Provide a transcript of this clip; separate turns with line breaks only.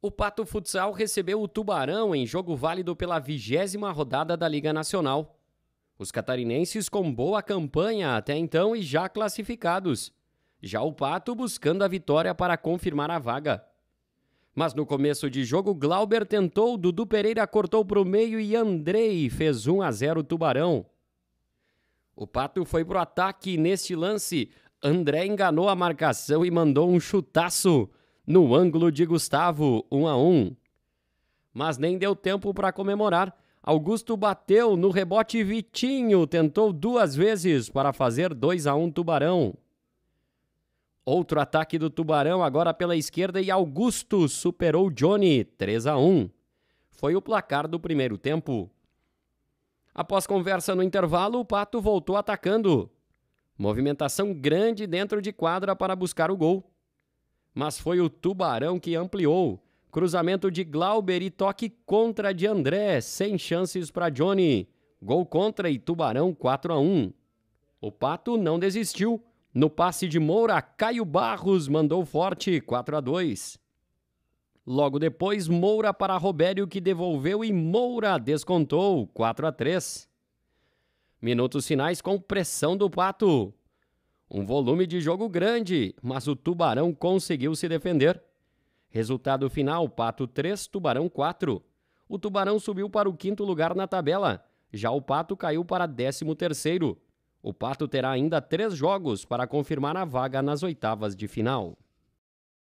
O Pato Futsal recebeu o Tubarão em jogo válido pela vigésima rodada da Liga Nacional. Os catarinenses com boa campanha até então e já classificados. Já o Pato buscando a vitória para confirmar a vaga. Mas no começo de jogo, Glauber tentou, Dudu Pereira cortou para o meio e Andrei fez 1 a 0 Tubarão. O Pato foi para o ataque e neste lance, André enganou a marcação e mandou um chutaço no ângulo de Gustavo, 1 a 1. Mas nem deu tempo para comemorar. Augusto bateu no rebote Vitinho, tentou duas vezes para fazer 2 a 1 Tubarão. Outro ataque do Tubarão agora pela esquerda e Augusto superou Johnny, 3 a 1. Foi o placar do primeiro tempo. Após conversa no intervalo, o Pato voltou atacando. Movimentação grande dentro de quadra para buscar o gol mas foi o Tubarão que ampliou. Cruzamento de Glauber e toque contra de André, sem chances para Johnny. Gol contra e Tubarão 4 a 1. O Pato não desistiu. No passe de Moura, Caio Barros mandou forte 4 a 2. Logo depois, Moura para Robério que devolveu e Moura descontou 4 a 3. Minutos finais com pressão do Pato. Um volume de jogo grande, mas o Tubarão conseguiu se defender. Resultado final: Pato 3, Tubarão 4. O Tubarão subiu para o quinto lugar na tabela, já o Pato caiu para décimo terceiro. O Pato terá ainda três jogos para confirmar a vaga nas oitavas de final.